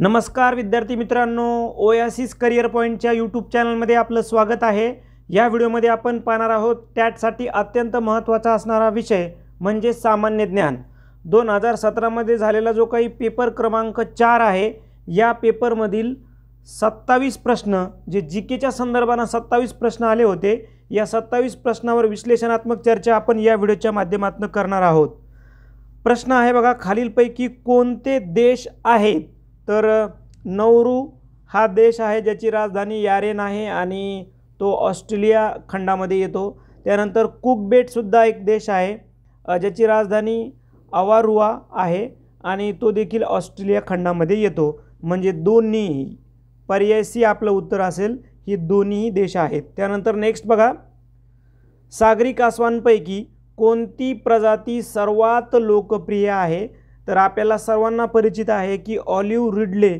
नमस्कार विद्यार्थी मित्रांनो ओयासिस करिअर पॉईंटच्या यूट्यूब चॅनलमध्ये आपलं स्वागत आहे या व्हिडिओमध्ये आपण पाहणार आहोत टॅटसाठी अत्यंत महत्त्वाचा असणारा विषय म्हणजे सामान्य ज्ञान दोन हजार सतरामध्ये झालेला जो काही पेपर क्रमांक चार आहे या पेपरमधील सत्तावीस प्रश्न जे जी केच्या संदर्भानं सत्तावीस प्रश्न आले होते या सत्तावीस प्रश्नावर विश्लेषणात्मक चर्चा आपण या व्हिडिओच्या माध्यमातून करणार आहोत प्रश्न आहे बघा खालीलपैकी कोणते देश आहेत तर नौरू हा देश आहे ज्याची राजधानी यारेन आहे आणि तो ऑस्ट्रेलिया खंडामध्ये येतो त्यानंतर कुकबेटसुद्धा एक देश आहे ज्याची राजधानी अवारुआ आहे आणि तो देखील ऑस्ट्रेलिया खंडामध्ये येतो म्हणजे दोन्ही पर्याय सी आपलं उत्तर असेल ही दोन्ही देश आहेत त्यानंतर नेक्स्ट बघा सागरी कासवांपैकी कोणती प्रजाती सर्वात लोकप्रिय आहे तर आपल्याला सर्वांना परिचित आहे की ऑलिव्ह रिडले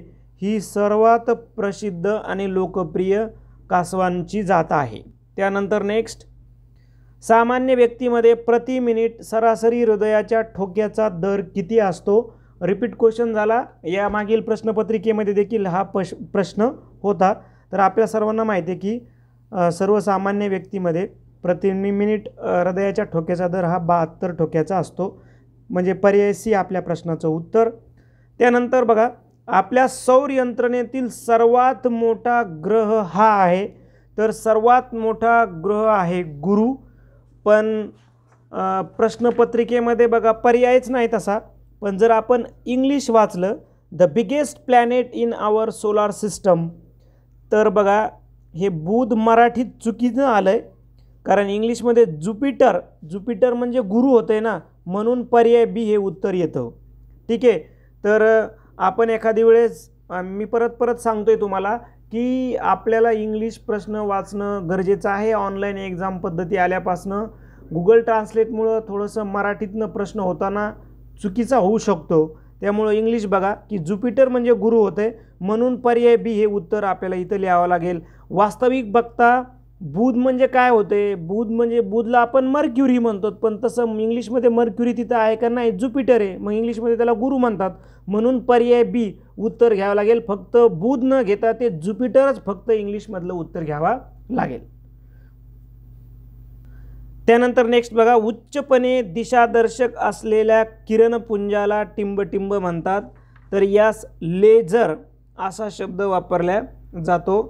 ही सर्वात प्रसिद्ध आणि लोकप्रिय कासवांची जात आहे त्यानंतर नेक्स्ट सामान्य व्यक्तीमध्ये प्रति मिनिट सरासरी हृदयाच्या ठोक्याचा दर किती असतो रिपीट क्वेश्चन झाला यामागील प्रश्नपत्रिकेमध्ये देखील हा पश प्रश्न होता तर आपल्या सर्वांना माहिती आहे की सर्वसामान्य व्यक्तीमध्ये प्रति मिनिट हृदयाच्या ठोक्याचा दर हा बहात्तर ठोक्याचा असतो म्हणजे पर्याय सी आपल्या प्रश्नाचं उत्तर त्यानंतर बघा आपल्या सौर यंत्रणेतील सर्वात मोठा ग्रह हा आहे तर सर्वात मोठा ग्रह आहे गुरु पण प्रश्नपत्रिकेमध्ये बघा पर्यायच नाही तसा पण जर आपण इंग्लिश वाचलं the biggest planet in our solar system तर बघा हे बुध मराठीत चुकीचं आलं आहे कारण इंग्लिशमध्ये जुपिटर जुपिटर म्हणजे गुरु होते ना म्हणून पर्याय बी हे उत्तर येतं ठीक आहे तर आपण एखादी वेळेस मी परत परत सांगतो आहे तुम्हाला की आपल्याला इंग्लिश प्रश्न वाचणं गरजेचं आहे ऑनलाईन एक्झाम पद्धती आल्यापासनं गुगल ट्रान्सलेटमुळं थोडंसं मराठीतनं प्रश्न होताना चुकीचा होऊ शकतो त्यामुळं इंग्लिश बघा की ज्युपिटर म्हणजे गुरु होते म्हणून पर्याय बी हे उत्तर आपल्याला इथं लिहावं लागेल वास्तविक बघता बुध म्हणजे काय होते बुध म्हणजे बुधला आपण मर्क्युरी म्हणतो पण तसं इंग्लिशमध्ये मर्क्युरी तिथं आहे का नाही जुपिटर आहे मग इंग्लिशमध्ये त्याला गुरु म्हणतात म्हणून पर्याय बी उत्तर घ्यावं लागेल फक्त बुध न घेता ते ज्युपिटरच फक्त इंग्लिशमधलं उत्तर घ्यावा लागेल त्यानंतर नेक्स्ट बघा उच्चपणे दिशादर्शक असलेल्या किरणपुंजाला टिंबटिंब म्हणतात तर यास लेझर असा शब्द वापरला जातो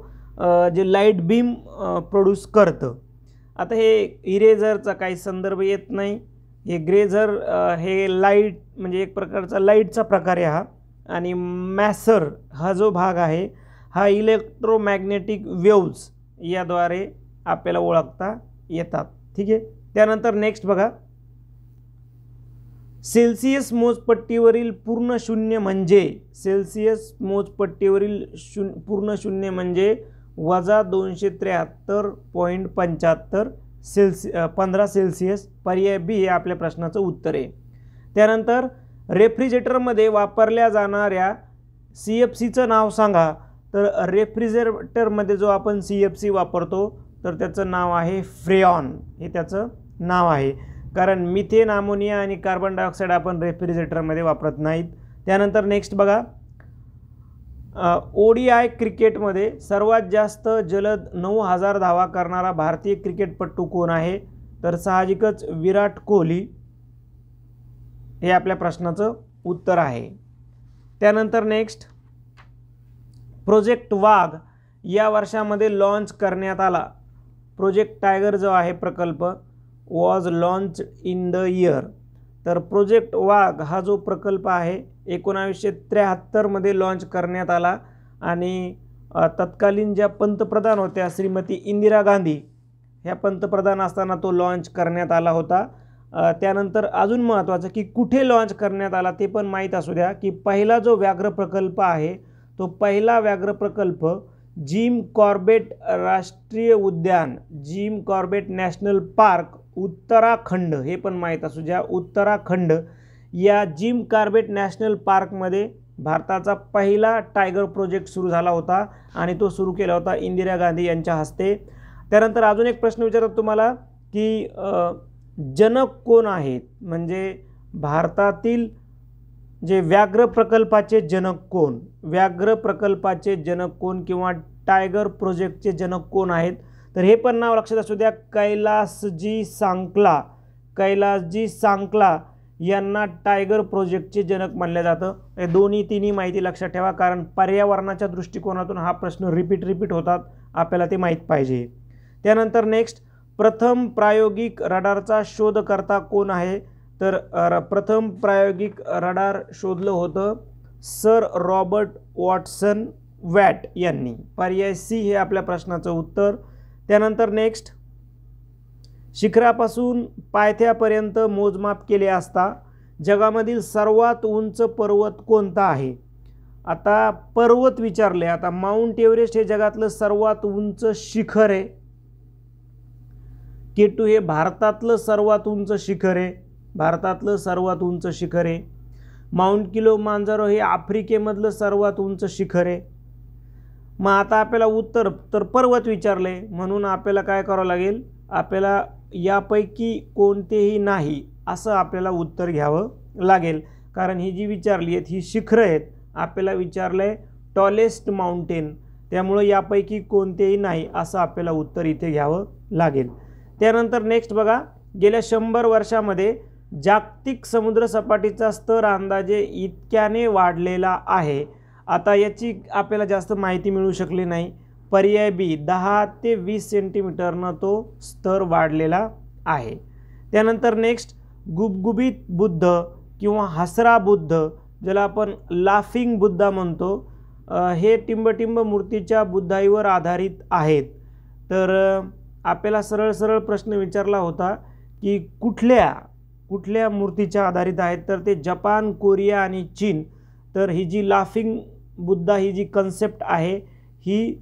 जे लाईट बीम प्रोड्यूस करतं आता हे इरेझरचा काही संदर्भ येत नाही हे ग्रेझर हे लाईट म्हणजे एक प्रकारचा लाईटचा प्रकार आहे हा आणि मॅसर हा जो भाग आहे हा इलेक्ट्रोमॅग्नेटिक वेव्ज याद्वारे आपल्याला ओळखता येतात ठीक आहे त्यानंतर नेक्स्ट बघा सेल्सियस मोजपट्टीवरील पूर्ण शून्य म्हणजे सेल्सियस मोजपट्टीवरील शून पूर्ण शून्य म्हणजे वजा दोनशे त्र्याहत्तर पॉईंट पंच्याहत्तर सेल्सि पंधरा सेल्सिअस पर्याय बी हे आपल्या प्रश्नाचं उत्तर आहे त्यानंतर रेफ्रिजरेटरमध्ये वापरल्या जाणाऱ्या सी एफ सीचं नाव सांगा तर रेफ्रिजरेटरमध्ये जो आपण सी एफ सी वापरतो तर त्याचं नाव आहे फ्रेऑन हे त्याचं नाव आहे कारण मिथेन अमोनिया आणि कार्बन डायऑक्साईड आपण रेफ्रिजरेटरमध्ये वापरत नाहीत त्यानंतर नेक्स्ट बघा ओडीआय क्रिकेटमध्ये सर्वात जास्त जलद नऊ हजार धावा करणारा भारतीय क्रिकेटपटू कोण आहे तर साहजिकच विराट कोहली हे आपल्या प्रश्नाचं उत्तर आहे त्यानंतर नेक्स्ट प्रोजेक्ट वाघ या वर्षामध्ये लॉन्च करण्यात आला प्रोजेक्ट टायगर जो आहे प्रकल्प was launch in the year तर प्रोजेक्ट वाघ हा जो प्रकल्प आहे एकोणावीसशे त्र्याहत्तरमध्ये लॉन्च करण्यात आला आणि तत्कालीन ज्या पंतप्रधान होत्या श्रीमती इंदिरा गांधी ह्या पंतप्रधान असताना तो लाँच करण्यात आला होता त्यानंतर अजून महत्त्वाचं की कुठे लाँच करण्यात आला ते पण माहीत असू द्या की पहिला जो व्याघ्र प्रकल्प आहे तो पहिला व्याघ्र प्रकल्प जिम कॉर्बेट राष्ट्रीय उद्यान Jim Corbett national park Uttarakhand हे पण माहीत असू ज्या उत्तराखंड या जिम कार्बेट नॅशनल पार्कमध्ये भारताचा पहिला टायगर प्रोजेक्ट सुरू झाला होता आणि तो सुरू केला होता इंदिरा गांधी यांच्या हस्ते त्यानंतर अजून एक प्रश्न विचारतात तुम्हाला की जनक कोण आहेत म्हणजे भारतातील जे व्याघ्र प्रकल्पाचे जनक कोण व्याघ्र प्रकल्पाचे जनक कोण किंवा टायगर प्रोजेक्टचे जनक कोण आहेत तर हे पण नाव लक्षात असू द्या कैलासजी सांकला कैलासजी सांकला यांना टायगर प्रोजेक्टचे जनक मानलं जातं हे दोन्ही तिन्ही माहिती लक्षात ठेवा कारण पर्यावरणाच्या दृष्टिकोनातून हा प्रश्न रिपीट रिपीट होतात आपल्याला ते माहीत पाहिजे त्यानंतर नेक्स्ट प्रथम प्रायोगिक रडारचा शोधकर्ता कोण आहे तर प्रथम प्रायोगिक रडार शोधलं होतं सर रॉबर्ट वॉटसन वॅट यांनी पर्याय सी हे आपल्या प्रश्नाचं उत्तर त्यानंतर नेक्स्ट शिखरापासून पायथ्यापर्यंत मोजमाप केले असता जगामधील सर्वात उंच पर्वत कोणता आहे आता पर्वत विचारले आता माउंट एव्हरेस्ट हे जगातलं सर्वात उंच शिखर आहे केटू हे भारतातलं सर्वात उंच शिखर आहे भारतातलं सर्वात उंच शिखर आहे माउंट किलो मांजारो हे आफ्रिकेमधलं सर्वात उंच शिखर आहे मग आता आपल्याला उत्तर तर पर्वत विचारले म्हणून आपल्याला काय करावं लागेल आपल्याला यापैकी कोणतेही नाही असं आपल्याला उत्तर घ्यावं लागेल कारण ही जी विचारली आहेत ही शिखरं आहेत आपल्याला विचारलं आहे टॉलेस्ट माउंटेन त्यामुळं यापैकी कोणतेही नाही असं आपल्याला उत्तर इथे घ्यावं लागेल त्यानंतर नेक्स्ट बघा गेल्या शंभर वर्षामध्ये जागतिक समुद्रसपाटीचा स्तर अंदाजे इतक्याने वाढलेला आहे आता याची आपल्याला जास्त माहिती मिळू शकली नाही पर्याय बी दहा ते वीस सेंटीमीटरनं तो स्तर वाढलेला आहे त्यानंतर नेक्स्ट गुबगुबीत बुद्ध किंवा हसरा बुद्ध ज्याला आपण लाफिंग बुद्धा म्हणतो हे टिंबटिंब मूर्तीच्या बुद्धाईवर आधारित आहेत तर आपल्याला सरळ सरळ प्रश्न विचारला होता की कुठल्या कुठल्या मूर्तीच्या आधारित आहेत तर ते जपान कोरिया आणि चीन तर ही जी लाफिंग बुद्धा ही जी कन्सेप्ट आहे ही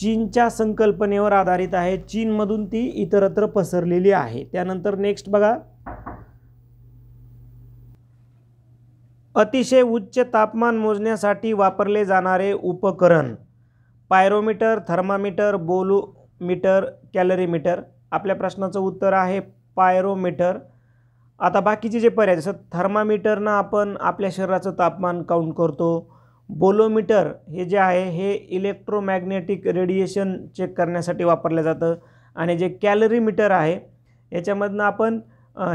चीनच्या संकल्पनेवर आधारित आहे चीनमधून ती इतरत्र पसरलेली आहे त्यानंतर नेक्स्ट बघा अतिशय उच्च तापमान मोजण्यासाठी वापरले जाणारे उपकरण पायरोमीटर थर्मामीटर बोलोमीटर कॅलरीमीटर आपल्या प्रश्नाचं उत्तर आहे पायरोमीटर आता बाकीचे जे पर्याय जसं थर्मामीटरनं आपण आपल्या शरीराचं तापमान काउंट करतो बोलोमीटर हे जे आहे हे इलेक्ट्रोमॅग्नेटिक रेडिएशन चेक करण्यासाठी वापरलं जातं आणि जे कॅलरीमीटर आहे याच्यामधनं आपण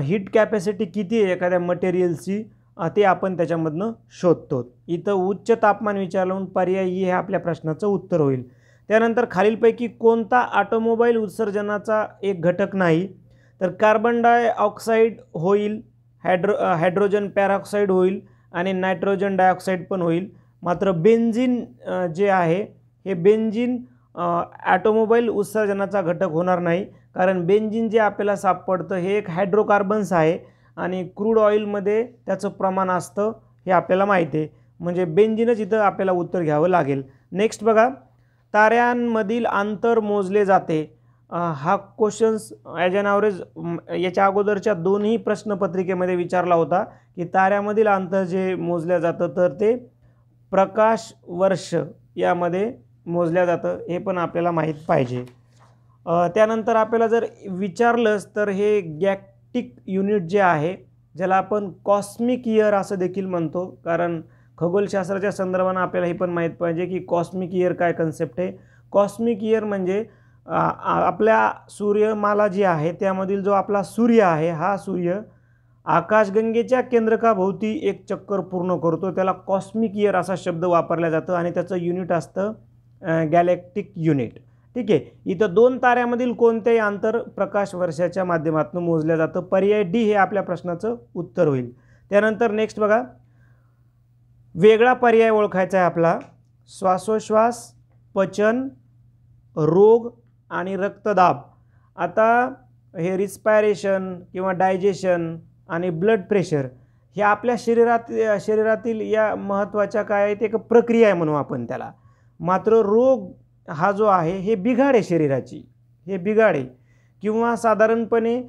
हीट कॅपॅसिटी किती आहे एखाद्या मटेरियलची ते आपण त्याच्यामधनं शोधतो इथं उच्च तापमान विचारून पर्यायी हे आपल्या प्रश्नाचं उत्तर होईल त्यानंतर खालीलपैकी कोणता ऑटोमोबाईल उत्सर्जनाचा एक घटक नाही तर कार्बन डायऑक्साईड होईल हायड्रो हायड्रोजन पॅरॉक्साईड होईल आणि नायट्रोजन डायऑक्साईड पण होईल मात्र बेंझिन जे आहे हे बेंजिन ॲटोमोबाईल उत्सर्जनाचा घटक होणार नाही कारण बेंजिन जे आपल्याला सापडतं हे एक हायड्रोकार्बन्स आहे आणि क्रूड ऑइलमध्ये त्याचं प्रमाण असतं हे आपल्याला माहीत आहे म्हणजे बेंजिनच इथं आपल्याला उत्तर घ्यावं लागेल नेक्स्ट बघा ताऱ्यांमधील अंतर मोजले जाते हा क्वेश्चन्स ॲज अन ॲव्हरेज याच्या अगोदरच्या दोन्ही प्रश्नपत्रिकेमध्ये विचारला होता की ताऱ्यामधील अंतर जे मोजलं जातं तर ते प्रकाश वर्ष यामध्ये मोजल्या जातं हे पण आपल्याला माहीत पाहिजे त्यानंतर आपल्याला जर विचारलंच तर हे गॅक्टिक युनिट जे आहे ज्याला आपण कॉस्मिक इयर असं देखील म्हणतो कारण खगोलशास्त्राच्या संदर्भानं आपल्याला हे पण माहीत पाहिजे की कॉस्मिक इयर काय कन्सेप्ट आहे कॉस्मिक इयर म्हणजे आपल्या सूर्यमाला जी आहे त्यामधील जो आपला सूर्य आहे हा सूर्य आकाशगंगेच्या केंद्रकाभोवती एक चक्कर पूर्ण करतो त्याला कॉस्मिक इयर असा शब्द वापरला जातो आणि त्याचं युनिट असतं गॅलेक्टिक युनिट ठीक आहे इथं दोन ताऱ्यामधील कोणत्याही अंतर प्रकाश वर्षाच्या माध्यमातून मोजल्या जातं पर्याय डी हे आपल्या प्रश्नाचं उत्तर होईल त्यानंतर नेक्स्ट बघा वेगळा पर्याय ओळखायचा आहे आपला श्वासोश्वास पचन रोग आणि रक्तदाब आता हे रिस्पायरेशन किंवा डायजेशन आणि ब्लड प्रेशर हे आपल्या शरीरात शरीरातील या महत्त्वाच्या काय आहेत एक प्रक्रिया आहे म्हणू आपण त्याला मात्र रोग हा जो आहे हे बिघाड आहे शरीराची हे बिघाड आहे किंवा साधारणपणे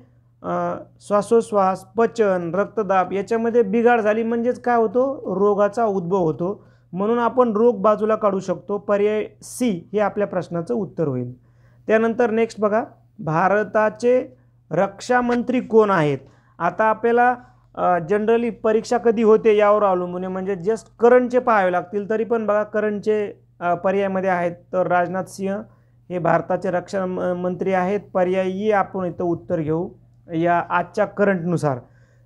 श्वासोश्वास पचन रक्तदाब याच्यामध्ये बिघाड झाली म्हणजेच काय होतो रोगाचा उद्भव होतो म्हणून आपण रोग बाजूला काढू शकतो पर्याय सी हे आपल्या प्रश्नाचं उत्तर होईल त्यानंतर नेक्स्ट बघा भारताचे रक्षामंत्री कोण आहेत आता आपल्याला जनरली परीक्षा कधी होते यावर अवलंबून आहे म्हणजे जस्ट करंटचे पाहावे लागतील तरी पण बघा करंटचे पर्यायमध्ये आहेत तर राजनाथ सिंह हे भारताचे रक्षण मंत्री आहेत पर्यायी आपण इथं उत्तर घेऊ या आजच्या करंटनुसार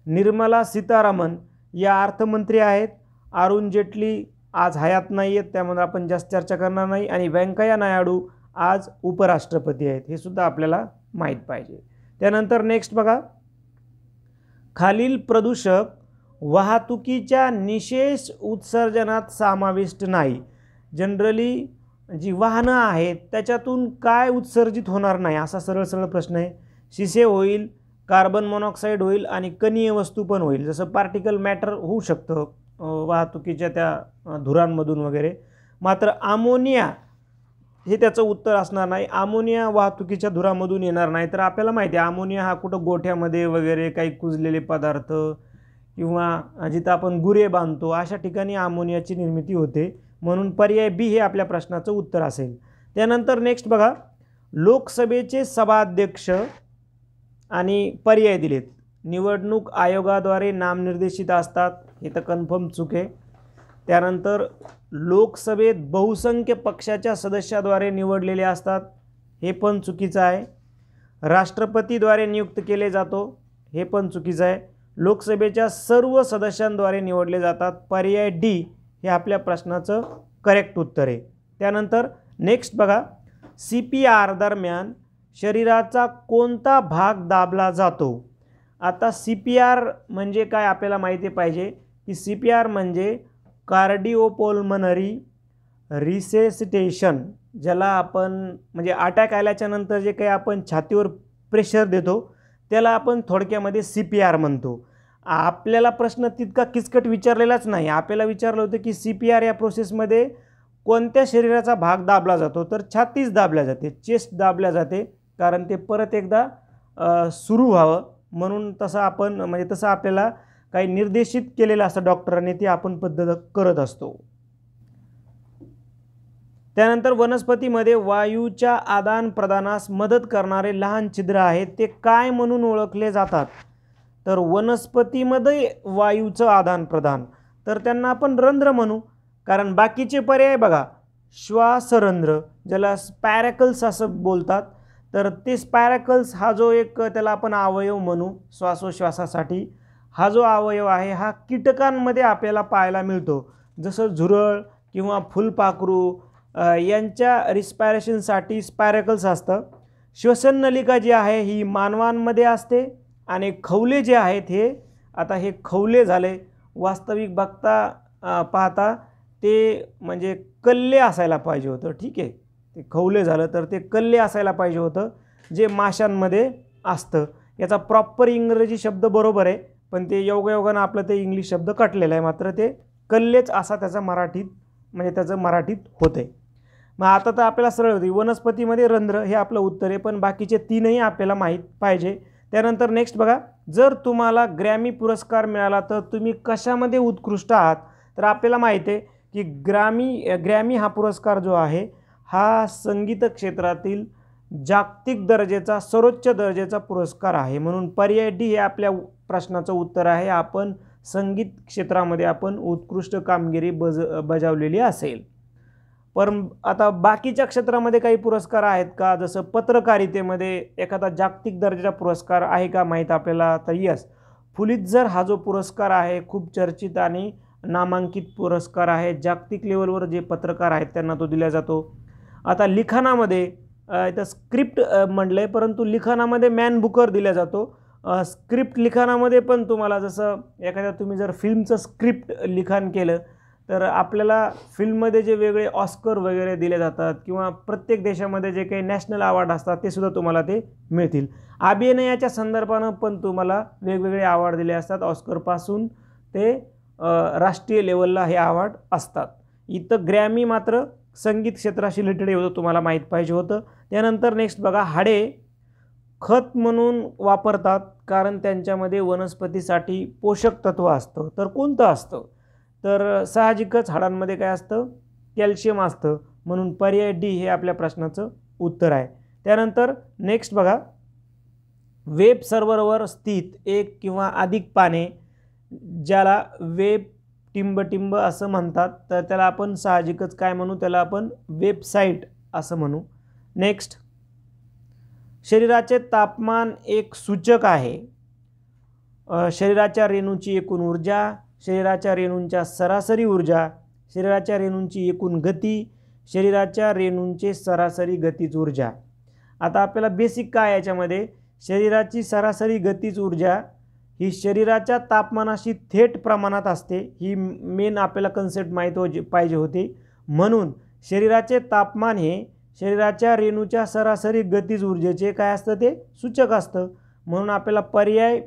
निर्मला सीतारामन या अर्थमंत्री आहेत अरुण जेटली आज हयात नाही आहेत त्यामध्ये आपण जास्त चर्चा करणार नाही आणि व्यंकय्या नायडू आज उपराष्ट्रपती आहेत हे सुद्धा आपल्याला माहीत पाहिजे त्यानंतर नेक्स्ट बघा खालील प्रदूषक वाहतुकीच्या निशेष उत्सर्जनात समाविष्ट नाही जनरली जी वाहनं आहेत त्याच्यातून काय उत्सर्जित होणार नाही असा सरळ सरळ प्रश्न आहे शिसे होईल कार्बन मोनॉक्साईड होईल आणि कनीय वस्तू पण होईल जसं पार्टिकल मॅटर होऊ शकतं वाहतुकीच्या त्या धुरांमधून वगैरे मात्र अमोनिया हे त्याचं उत्तर असणार नाही अमोनिया वाहतुकीच्या धुरामधून येणार नाही तर आपल्याला माहिती आहे अमोनिया हा कुठं गोठ्यामध्ये वगैरे काही कुजलेले पदार्थ किंवा जिथं आपण गुरे बांधतो अशा ठिकाणी अमोनियाची निर्मिती होते म्हणून पर्याय बी हे आपल्या प्रश्नाचं उत्तर असेल त्यानंतर नेक्स्ट बघा लोकसभेचे सभाध्यक्ष आणि पर्याय दिलेत निवडणूक आयोगाद्वारे नामनिर्देशित असतात हे तर कन्फर्म चूक आहे त्यानंतर लोकसभेत बहुसंख्य पक्षाच्या सदस्याद्वारे निवडलेले असतात हे पण चुकीचं आहे राष्ट्रपतीद्वारे नियुक्त केले जातो हे पण चुकीचं आहे लोकसभेच्या सर्व सदस्यांद्वारे निवडले जातात पर्याय डी हे आपल्या प्रश्नाचं करेक्ट उत्तर आहे त्यानंतर नेक्स्ट बघा सी पी आर दरम्यान शरीराचा कोणता भाग दाबला जातो आता सी पी आर म्हणजे काय आपल्याला माहिती पाहिजे की सी पी आर म्हणजे कार्डिओपोलमनरी रिसेसिटेशन ज्याला आपण म्हणजे अटॅक आल्याच्या नंतर जे काही आपण छातीवर प्रेशर देतो त्याला आपण थोडक्यामध्ये सी पी आर म्हणतो आपल्याला प्रश्न तितका किचकट विचारलेलाच नाही आपल्याला विचारलं होतं की सी पी आर या प्रोसेसमध्ये कोणत्या शरीराचा भाग दाबला जातो तर छातीच दाबल्या जाते चेस्ट दाबल्या जाते कारण ते परत एकदा सुरू व्हावं म्हणून तसं आपण म्हणजे तसं आपल्याला काही निर्देशित केलेलं असतं डॉक्टरांनी ते आपण पद्धत करत असतो त्यानंतर वनस्पतीमध्ये वायूच्या आदान प्रदानास मदत करणारे लहान छिद्र आहेत ते काय म्हणून ओळखले जातात तर वनस्पतीमध्ये वायूचं आदान प्रदान तर त्यांना आपण रंध्र म्हणू कारण बाकीचे पर्याय बघा श्वासरंध्र ज्याला स्पॅरॅकल्स असं बोलतात तर ते स्पॅरॅकल्स हा जो एक त्याला आपण अवयव म्हणू श्वासोश्वासासाठी हा जो अवयव आहे हा कीटकांमध्ये आपल्याला पाहायला मिळतो जसं झुरळ किंवा फुलपाखरू यांच्या रिस्पायरेशनसाठी स्पायरकल्स असतं श्वसन नलिका जी आहे ही मानवांमध्ये असते आणि खवले जे आहेत हे आता हे खवले झाले वास्तविक बघता पाहता ते म्हणजे कल्ले असायला पाहिजे होतं ठीक आहे ते खवले झालं तर ते कल्ले असायला पाहिजे होतं जे माशांमध्ये असतं याचा प्रॉपर इंग्रजी शब्द बरोबर आहे पण ते योगायोगानं आपलं ते इंग्लिश शब्द कटलेलं आहे मात्र ते कल्लेच असा त्याचा मराठीत म्हणजे त्याचं मराठीत होतं आहे मग आता तर आपल्याला सरळ होती वनस्पतीमध्ये रंध्र हे आपलं उत्तर आहे पण बाकीचे तीनही आपल्याला माहीत पाहिजे त्यानंतर नेक्स्ट बघा जर तुम्हाला ग्रॅमी पुरस्कार मिळाला तर तुम्ही कशामध्ये उत्कृष्ट आहात तर आपल्याला माहीत आहे की ग्रामी ग्रॅमी हा पुरस्कार जो आहे हा संगीत क्षेत्रातील जागतिक दर्जेचा सर्वोच्च दर्जेचा पुरस्कार आहे म्हणून पर्याय डी हे आपल्या प्रश्नाचं उत्तर आहे आपण संगीत क्षेत्रामध्ये आपण उत्कृष्ट कामगिरी बज बजावलेली असेल पर आता बाकीच्या क्षेत्रामध्ये काही पुरस्कार आहेत का जसं पत्रकारितेमध्ये एखादा जागतिक दर्जाचा पुरस्कार आहे का माहीत आपल्याला तर यस फुलितझर हा जो पुरस्कार आहे खूप चर्चित आणि नामांकित पुरस्कार आहे जागतिक लेवलवर जे पत्रकार आहेत त्यांना तो दिला जातो आता लिखाणामध्ये इथं स्क्रिप्ट म्हणलं आहे परंतु लिखाणामध्ये मॅन बुकर दिला जातो स्क्रिप्ट लिखाणामध्ये पण तुम्हाला जसं एखाद्या तुम्ही जर फिल्मचं स्क्रिप्ट लिखाण केलं तर आपल्याला फिल्ममध्ये जे वेगळे ऑस्कर वगैरे दिले जातात किंवा प्रत्येक देशामध्ये जे काही नॅशनल अवॉर्ड असतात ते सुद्धा तुम्हाला ते मिळतील अभिनयाच्या संदर्भानं पण तुम्हाला वेगवेगळे अवॉर्ड दिले असतात ऑस्करपासून ते राष्ट्रीय लेवलला हे अवॉर्ड असतात इथं ग्रॅमी मात्र संगीत क्षेत्राशी रिलेटेड एवढं तुम्हाला माहीत पाहिजे होतं त्यानंतर नेक्स्ट बघा हाडे खत म्हणून वापरतात कारण त्यांच्यामध्ये वनस्पतीसाठी पोषक तत्व असतं तर कोणतं असतं तर साहजिकच हाडांमध्ये काय असतं कॅल्शियम असतं म्हणून पर्याय डी हे आपल्या प्रश्नाचं उत्तर आहे त्यानंतर नेक्स्ट बघा वेब सर्व्हरवर स्थित एक किंवा अधिक पाने ज्याला वेब टिंबटिंब असं म्हणतात तर त्याला आपण साहजिकच काय म्हणू त्याला आपण वेबसाईट असं म्हणू नेक्स्ट शरीराचे तापमान एक सूचक आहे शरीराच्या रेणूची एकूण ऊर्जा शरीराच्या रेणूंच्या सरासरी ऊर्जा शरीराच्या रेणूंची एकूण गती शरीराच्या रेणूंचे सरासरी गतीच ऊर्जा आता आपल्याला बेसिक काय याच्यामध्ये शरीराची सरासरी गतीच ऊर्जा ही शरीराच्या तापमानाशी थेट प्रमाणात असते ही मेन आपल्याला कन्सेप्ट माहीत हो पाहिजे होती म्हणून शरीराचे तापमान हे शरीराच्या रेणूच्या सरासरी गतीज ऊर्जेचे काय असतं ते सूचक असतं म्हणून आपल्याला पर्याय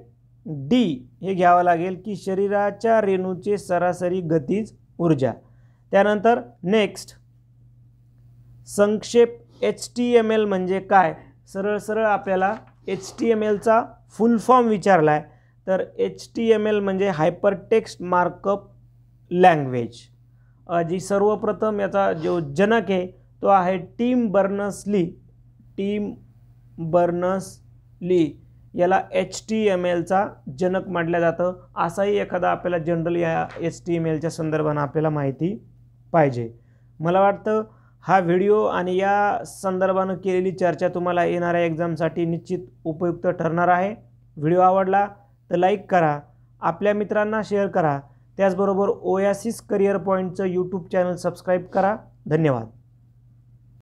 डी हे घ्यावं लागेल की शरीराच्या रेणूचे सरासरी गतीज ऊर्जा त्यानंतर नेक्स्ट संक्षेप एच टी एम एल म्हणजे काय सरळ सरळ आपल्याला एच टी एम एलचा फुल फॉर्म विचारला आहे तर एच टी एम एल म्हणजे हायपर टेक्स्ट मार्कअप लँग्वेज जी सर्वप्रथम याचा जो जनक आहे तो आहे टीम ली टीम ली याला एच टी एम एलचा जनक मानलं जातं असाही एखादा आपल्याला जनरल या एच टी एम एलच्या संदर्भानं आपल्याला माहिती पाहिजे मला वाटतं हा व्हिडिओ आणि या संदर्भानं केलेली चर्चा तुम्हाला येणाऱ्या एक्झामसाठी निश्चित उपयुक्त ठरणार आहे व्हिडिओ आवडला तर लाईक करा आपल्या मित्रांना शेअर करा त्याचबरोबर ओयासिस करिअर पॉईंटचं यूट्यूब चॅनल सबस्क्राईब करा धन्यवाद